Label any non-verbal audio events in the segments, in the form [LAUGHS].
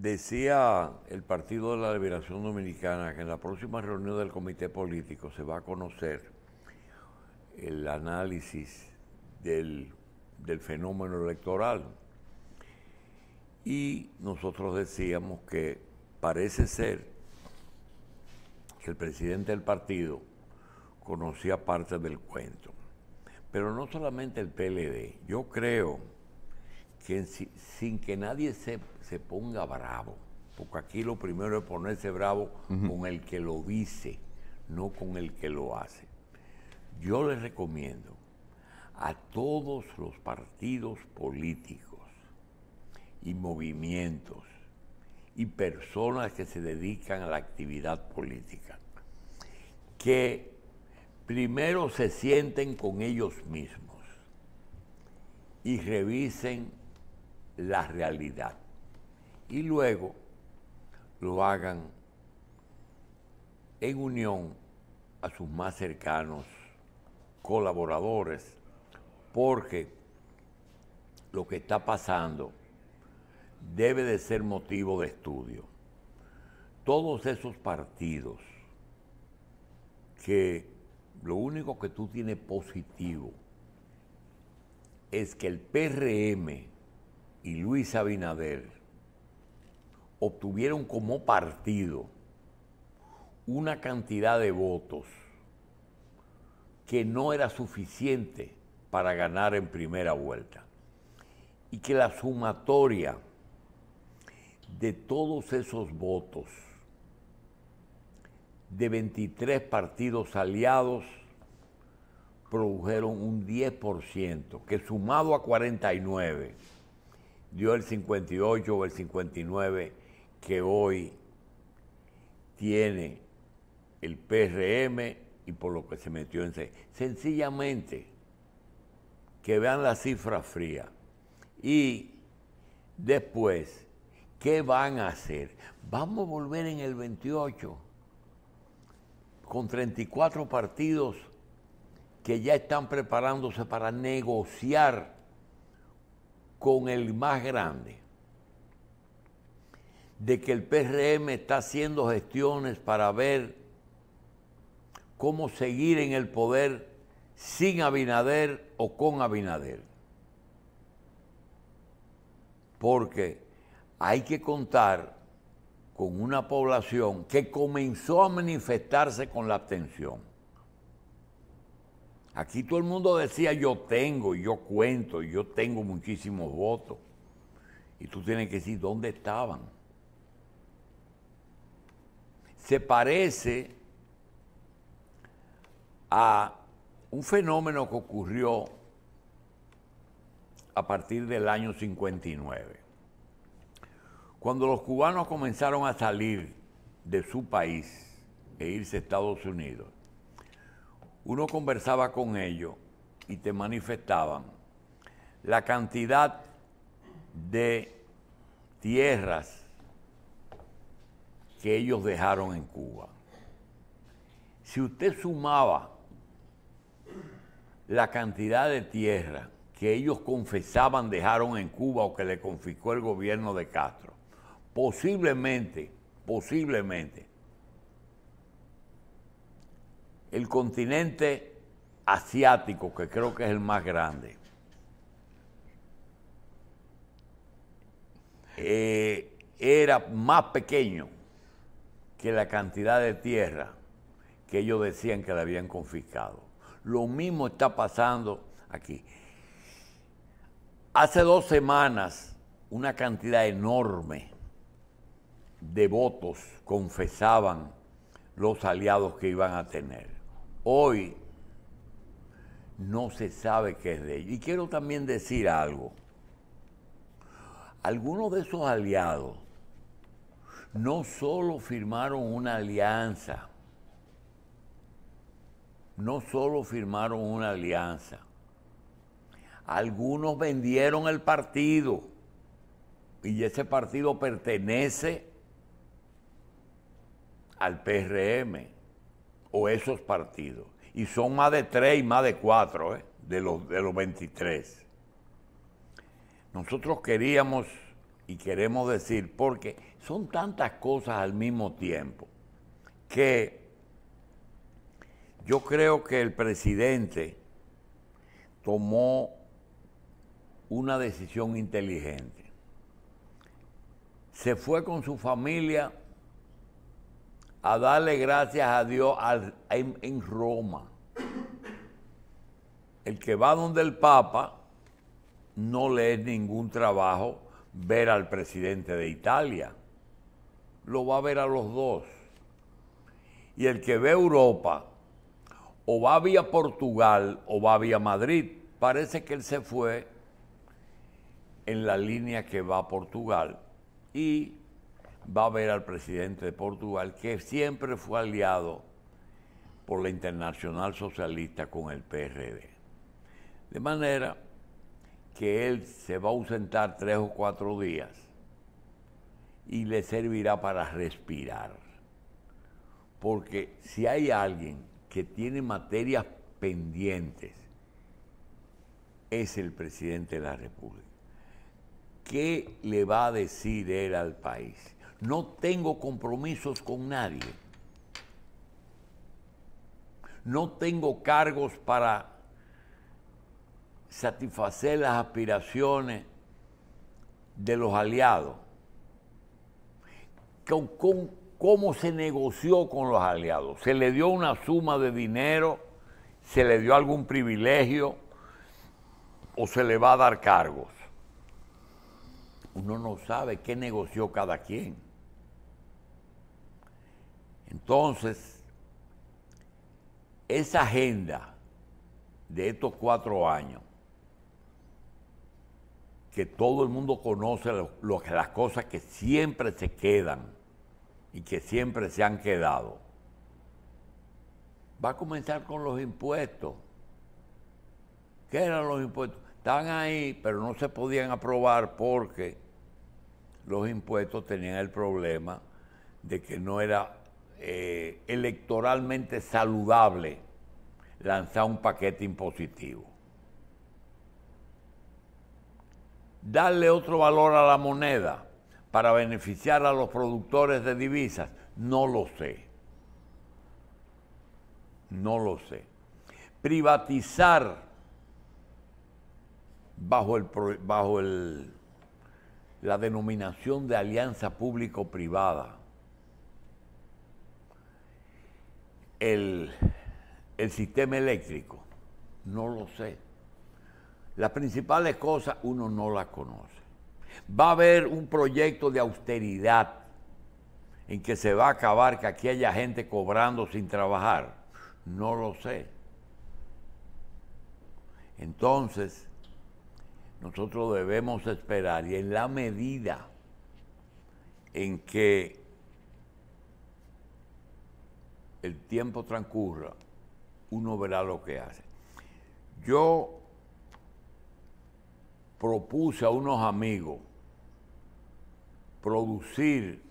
Decía el Partido de la Liberación Dominicana que en la próxima reunión del Comité Político se va a conocer el análisis del, fenómeno electoral. Y nosotros decíamos que parece ser que el presidente del partido conocía parte del cuento. Pero no solamente el PLD. Yo creo que sin que nadie sepa, se ponga bravo, porque aquí lo primero es ponerse bravo con el que lo dice, no con el que lo hace. Yo les recomiendo a todos los partidos políticos y movimientos y personas que se dedican a la actividad política, que primero se sienten con ellos mismos y revisen la realidad y luego lo hagan en unión a sus más cercanos colaboradores, porque lo que está pasando debe de ser motivo de estudio. Todos esos partidos que lo único que tú tienes positivo es que el PRM y Luis Abinader obtuvieron como partido una cantidad de votos que no era suficiente para ganar en primera vuelta y que la sumatoria de todos esos votos de 23 partidos aliados produjeron un 10%, que sumado a 49 dio el 58 o el 59 que hoy tiene el PRM y por lo que se metió en... Sencillamente, que vean la cifra fría. Y después, ¿qué van a hacer? Vamos a volver en el 28 con 34 partidos que ya están preparándose para negociar con el más grande de que el PRM está haciendo gestiones para ver cómo seguir en el poder sin Abinader o con Abinader. Porque hay que contar con una población que comenzó a manifestarse con la abstención. Aquí todo el mundo decía yo tengo, yo cuento, yo tengo muchísimos votos. Y tú tienes que decir dónde estaban se parece a un fenómeno que ocurrió a partir del año 59. Cuando los cubanos comenzaron a salir de su país e irse a Estados Unidos, uno conversaba con ellos y te manifestaban la cantidad de tierras que ellos dejaron en Cuba. Si usted sumaba la cantidad de tierra que ellos confesaban dejaron en Cuba o que le confiscó el gobierno de Castro, posiblemente, posiblemente, el continente asiático, que creo que es el más grande, eh, era más pequeño que la cantidad de tierra que ellos decían que la habían confiscado. Lo mismo está pasando aquí. Hace dos semanas, una cantidad enorme de votos confesaban los aliados que iban a tener. Hoy no se sabe qué es de ellos. Y quiero también decir algo. Algunos de esos aliados no solo firmaron una alianza, no solo firmaron una alianza, algunos vendieron el partido y ese partido pertenece al PRM o esos partidos. Y son más de tres y más de cuatro ¿eh? de, los, de los 23. Nosotros queríamos y queremos decir, porque son tantas cosas al mismo tiempo que yo creo que el presidente tomó una decisión inteligente. Se fue con su familia a darle gracias a Dios en Roma. El que va donde el Papa no le es ningún trabajo ver al presidente de Italia lo va a ver a los dos. Y el que ve Europa, o va vía Portugal o va vía Madrid. Parece que él se fue en la línea que va a Portugal y va a ver al presidente de Portugal, que siempre fue aliado por la Internacional Socialista con el PRD. De manera que él se va a ausentar tres o cuatro días y le servirá para respirar. Porque si hay alguien que tiene materias pendientes, es el presidente de la República. ¿Qué le va a decir él al país? No tengo compromisos con nadie. No tengo cargos para satisfacer las aspiraciones de los aliados con, cómo se negoció con los aliados. Se le dio una suma de dinero, se le dio algún privilegio o se le va a dar cargos. Uno no sabe qué negoció cada quien. Entonces, esa agenda de estos cuatro años, que todo el mundo conoce las cosas que siempre se quedan, y que siempre se han quedado. Va a comenzar con los impuestos. ¿Qué eran los impuestos? están ahí, pero no se podían aprobar porque los impuestos tenían el problema de que no era eh, electoralmente saludable lanzar un paquete impositivo. Darle otro valor a la moneda para beneficiar a los productores de divisas? No lo sé. No lo sé. Privatizar bajo, el, bajo la denominación de alianza público-privada. El, el sistema eléctrico, no lo sé. Las principales cosas uno no las conoce. Va a haber un proyecto de austeridad en que se va a acabar que aquí haya gente cobrando sin trabajar. No lo sé. Entonces, nosotros debemos esperar y en la medida en que el tiempo transcurra, uno verá lo que hace. Yo propuse a unos amigos producir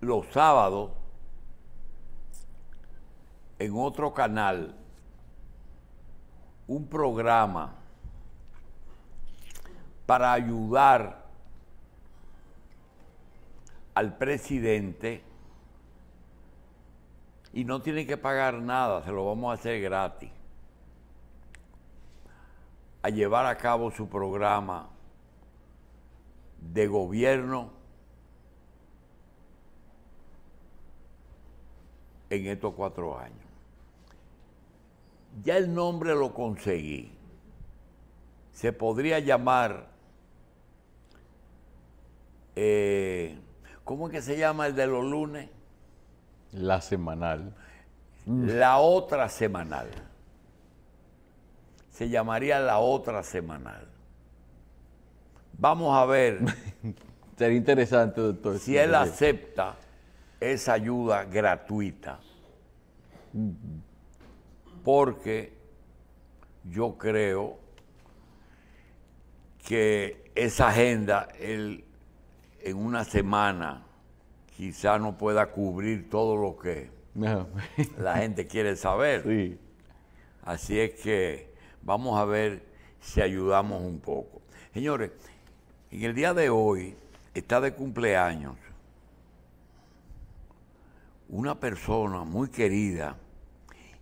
los sábados en otro canal un programa para ayudar al presidente y no tiene que pagar nada, se lo vamos a hacer gratis a llevar a cabo su programa de gobierno en estos cuatro años. Ya el nombre lo conseguí. Se podría llamar, eh, ¿cómo es que se llama el de los lunes? La semanal. La otra semanal se llamaría la otra semanal. Vamos a ver. [LAUGHS] Sería interesante, doctor. Si él acepta esa ayuda gratuita. Porque yo creo que esa agenda, él en una semana, quizá no pueda cubrir todo lo que [LAUGHS] la gente quiere saber. Así es que Vamos a ver si ayudamos un poco. Señores, en el día de hoy está de cumpleaños una persona muy querida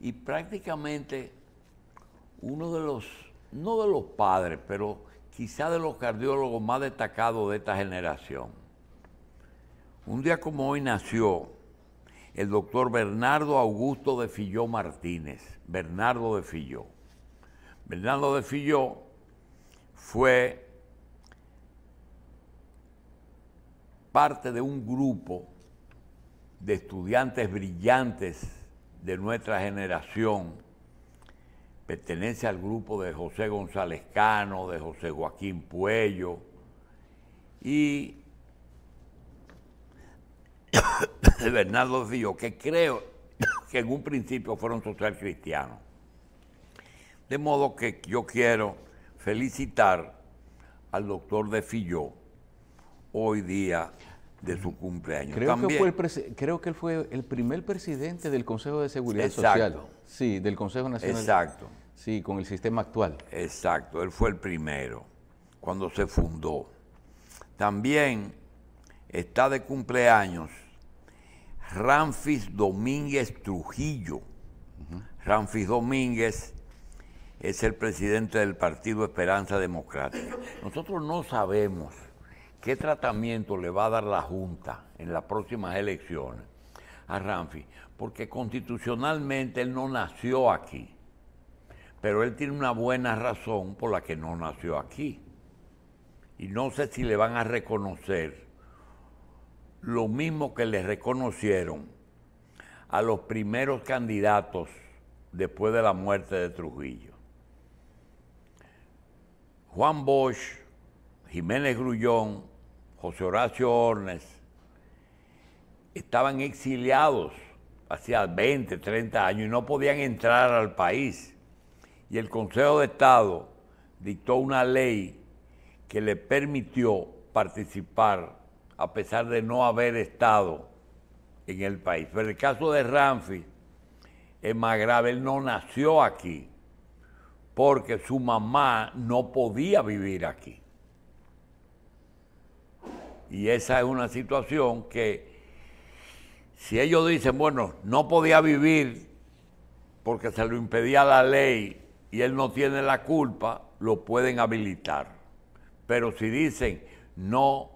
y prácticamente uno de los, no de los padres, pero quizá de los cardiólogos más destacados de esta generación. Un día como hoy nació el doctor Bernardo Augusto de Filló Martínez, Bernardo de Filló. Bernardo de Filló fue parte de un grupo de estudiantes brillantes de nuestra generación, pertenece al grupo de José González Cano, de José Joaquín Puello, y de [COUGHS] Bernardo Filló, que creo que en un principio fueron social cristianos. De modo que yo quiero felicitar al doctor de Filló hoy día de su cumpleaños. Creo, que, fue el él fue el primer presidente del Consejo de Seguridad Social. Sí, del Consejo Nacional. Exacto. Sí, con el sistema actual. Exacto, él fue el primero cuando se fundó. También está de cumpleaños Ramfis Domínguez Trujillo. Ramfis Domínguez es el presidente del partido Esperanza Democrática. Nosotros no sabemos qué tratamiento le va a dar la Junta en las próximas elecciones a Ramfi, porque constitucionalmente él no nació aquí, pero él tiene una buena razón por la que no nació aquí. Y no sé si le van a reconocer lo mismo que le reconocieron a los primeros candidatos después de la muerte de Trujillo. Juan Bosch, Jiménez Grullón, José Horacio Ornes, estaban exiliados hacía 20, 30 años y no podían entrar al país. Y el Consejo de Estado dictó una ley que le permitió participar a pesar de no haber estado en el país. Pero el caso de Ramfi es más grave, él no nació aquí, porque su mamá no podía vivir aquí. Y esa es una situación que si ellos dicen, bueno, no podía vivir porque se lo impedía la ley y él no tiene la culpa, lo pueden habilitar. Pero si dicen, no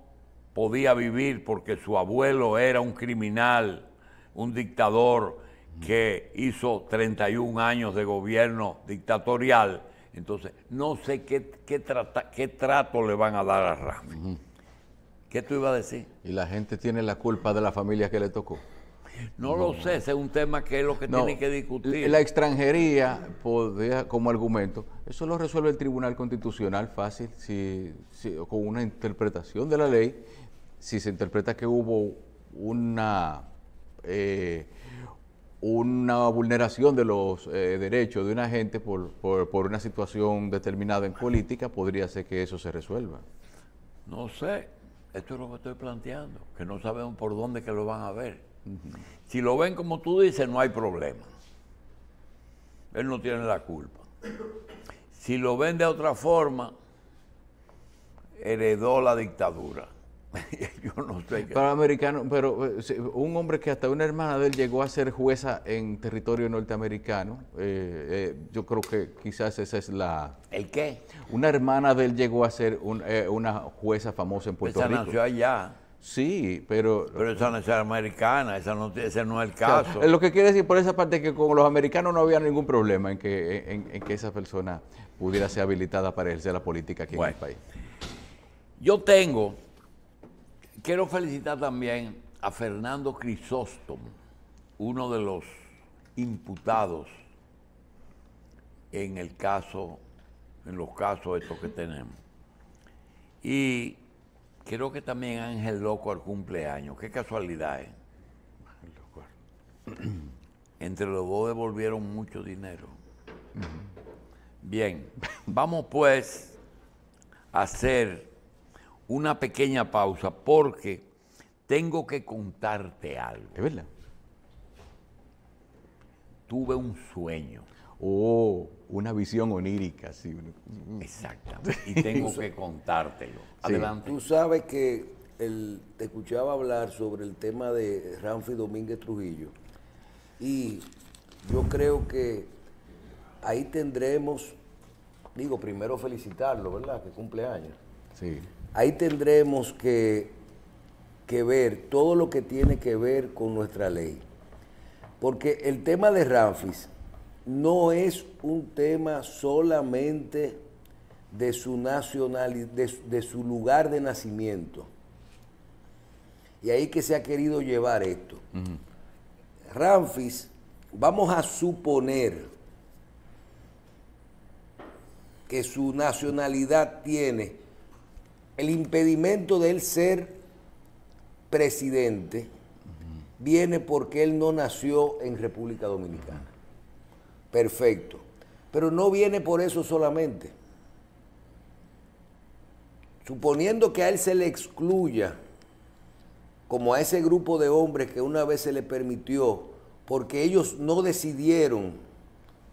podía vivir porque su abuelo era un criminal, un dictador, que hizo 31 años de gobierno dictatorial. Entonces, no sé qué, trata, qué trato le van a dar a Rafi. ¿Qué tú ibas a decir? ¿Y la gente tiene la culpa de la familia que le tocó? No, lo sé, ese es un tema que es lo que tienen tiene que discutir. La extranjería, como argumento, eso lo resuelve el Tribunal Constitucional fácil, si, con una interpretación de la ley, si se interpreta que hubo una... Eh, una vulneración de los eh, derechos de una gente por, una situación determinada en política, podría ser que eso se resuelva. No sé, esto es lo que estoy planteando, que no sabemos por dónde que lo van a ver. Si lo ven como tú dices, no hay problema. Él no tiene la culpa. Si lo ven de otra forma, heredó la dictadura. [LAUGHS] yo no sé. Pero americano, pero eh, un hombre que hasta una hermana de él llegó a ser jueza en territorio norteamericano, eh, eh, yo creo que quizás esa es la... ¿El qué? Una hermana de él llegó a ser una jueza famosa en Puerto esa nació allá. Sí, pero... Pero esa no es americana, esa no, ese no es el caso. lo que quiere decir por esa parte es que con los americanos no había ningún problema en que, en, que esa persona pudiera ser habilitada para ejercer la política aquí en el país. Yo tengo Quiero felicitar también a Fernando Crisóstomo, uno de los imputados en el caso, en los casos estos que tenemos. Y creo que también Ángel Loco al cumpleaños. Qué casualidad es. ¿eh? [CLEARS THROAT] Entre los dos devolvieron mucho dinero. Bien, vamos pues a hacer una pequeña pausa porque tengo que contarte algo. ¿Es verdad? Tuve un sueño. Oh, una visión onírica, sí. Exactamente. Y tengo que contártelo. Adelante. Tú sabes que el, te escuchaba hablar sobre el tema de Ramfi Domínguez Trujillo. Y yo creo que ahí tendremos, digo, primero felicitarlo, ¿verdad? Que cumple años. Sí ahí tendremos que, que ver todo lo que tiene que ver con nuestra ley. Porque el tema de Ramfis no es un tema solamente de su de, su lugar de nacimiento. Y ahí que se ha querido llevar esto. Ramfis, vamos a suponer que su nacionalidad tiene el impedimento de él ser presidente viene porque él no nació en República Dominicana. Perfecto. Pero no viene por eso solamente. Suponiendo que a él se le excluya, como a ese grupo de hombres que una vez se le permitió, porque ellos no decidieron,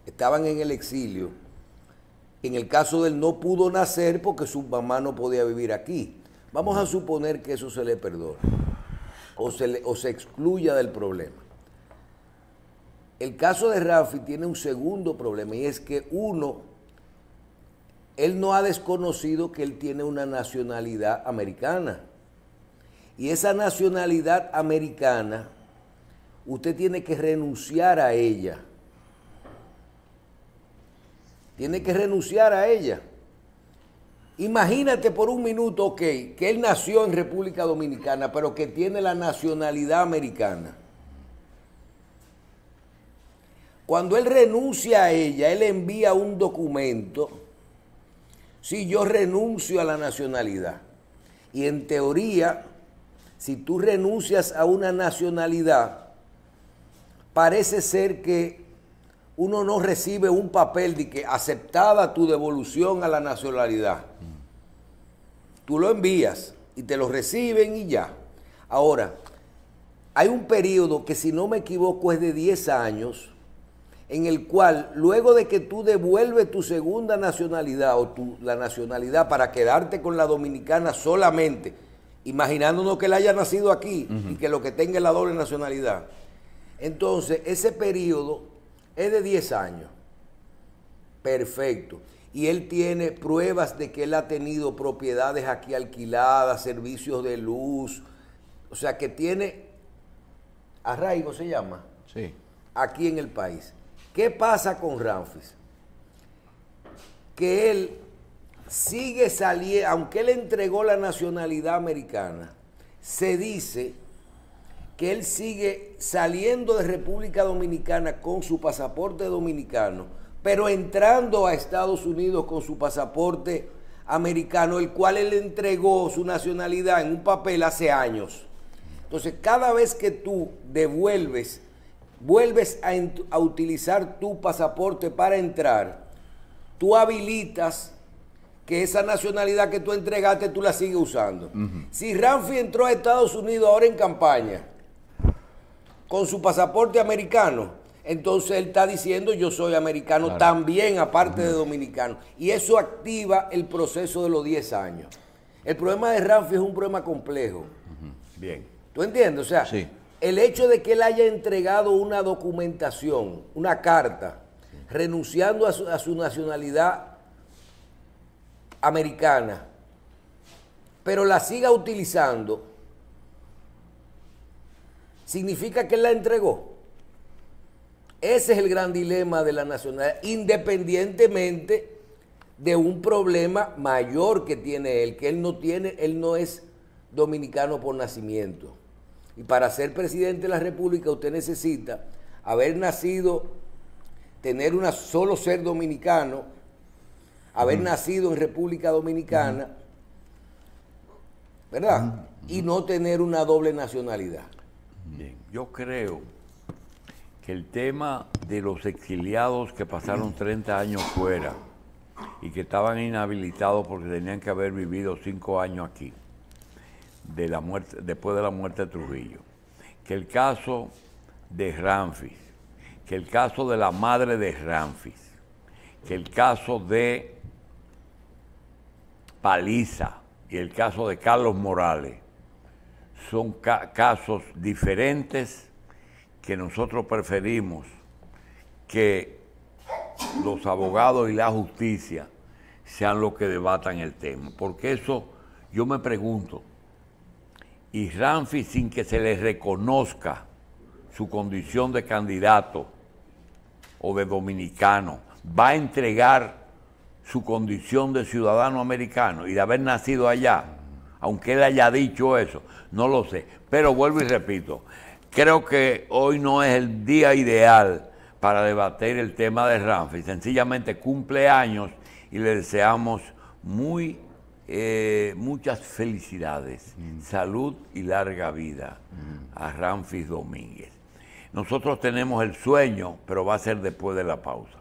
estaban en el exilio, en el caso de él no pudo nacer porque su mamá no podía vivir aquí. Vamos a suponer que eso se le perdona o se, le, o se excluya del problema. El caso de Rafi tiene un segundo problema y es que uno, él no ha desconocido que él tiene una nacionalidad americana. Y esa nacionalidad americana, usted tiene que renunciar a ella tiene que renunciar a ella. Imagínate por un minuto, ok, que él nació en República Dominicana, pero que tiene la nacionalidad americana. Cuando él renuncia a ella, él envía un documento. Si yo renuncio a la nacionalidad, y en teoría, si tú renuncias a una nacionalidad, parece ser que uno no recibe un papel de que aceptada tu devolución a la nacionalidad. Tú lo envías y te lo reciben y ya. Ahora, hay un periodo que si no me equivoco es de 10 años, en el cual luego de que tú devuelves tu segunda nacionalidad o la nacionalidad para quedarte con la dominicana solamente, imaginándonos que él haya nacido aquí y que lo que tenga es la doble nacionalidad, entonces ese periodo es de 10 años. Perfecto. Y él tiene pruebas de que él ha tenido propiedades aquí alquiladas, servicios de luz. O sea que tiene arraigo, se llama. Sí. Aquí en el país. ¿Qué pasa con Ramfis? Que él sigue saliendo, aunque él entregó la nacionalidad americana, se dice que él sigue saliendo de República Dominicana con su pasaporte dominicano, pero entrando a Estados Unidos con su pasaporte americano, el cual él entregó su nacionalidad en un papel hace años. Entonces, cada vez que tú devuelves, vuelves a, utilizar tu pasaporte para entrar, tú habilitas que esa nacionalidad que tú entregaste, tú la sigues usando. Si Ramfi entró a Estados Unidos ahora en campaña, con su pasaporte americano, entonces él está diciendo yo soy americano también, aparte de dominicano. Y eso activa el proceso de los 10 años. El problema de Ramfi es un problema complejo. Bien. ¿Tú entiendes? O sea, el hecho de que él haya entregado una documentación, una carta, renunciando a su, a su nacionalidad americana, pero la siga utilizando, significa que la entregó. Ese es el gran dilema de la nacionalidad, independientemente de un problema mayor que tiene él, que él no tiene, él no es dominicano por nacimiento. Y para ser presidente de la República usted necesita haber nacido, tener una solo ser dominicano, haber nacido en República Dominicana, ¿verdad? Y no tener una doble nacionalidad yo creo que el tema de los exiliados que pasaron 30 años fuera y que estaban inhabilitados porque tenían que haber vivido 5 años aquí, de la muerte, después de la muerte de Trujillo, que el caso de Ramfis, que el caso de la madre de Ramfis, que el caso de Paliza y el caso de Carlos Morales son casos diferentes que nosotros preferimos que los abogados y la justicia sean los que debatan el tema. Porque eso, yo me pregunto, y Ramfi sin que se le reconozca su condición de candidato o de dominicano, va a entregar su condición de ciudadano americano y de haber nacido allá aunque él haya dicho eso, no lo sé. Pero vuelvo y repito, creo que hoy no es el día ideal para debatir el tema de Ramfis. Sencillamente cumple años y le deseamos muy, eh, muchas felicidades, mm. salud y larga vida a Ramfis Domínguez. Nosotros tenemos el sueño, pero va a ser después de la pausa.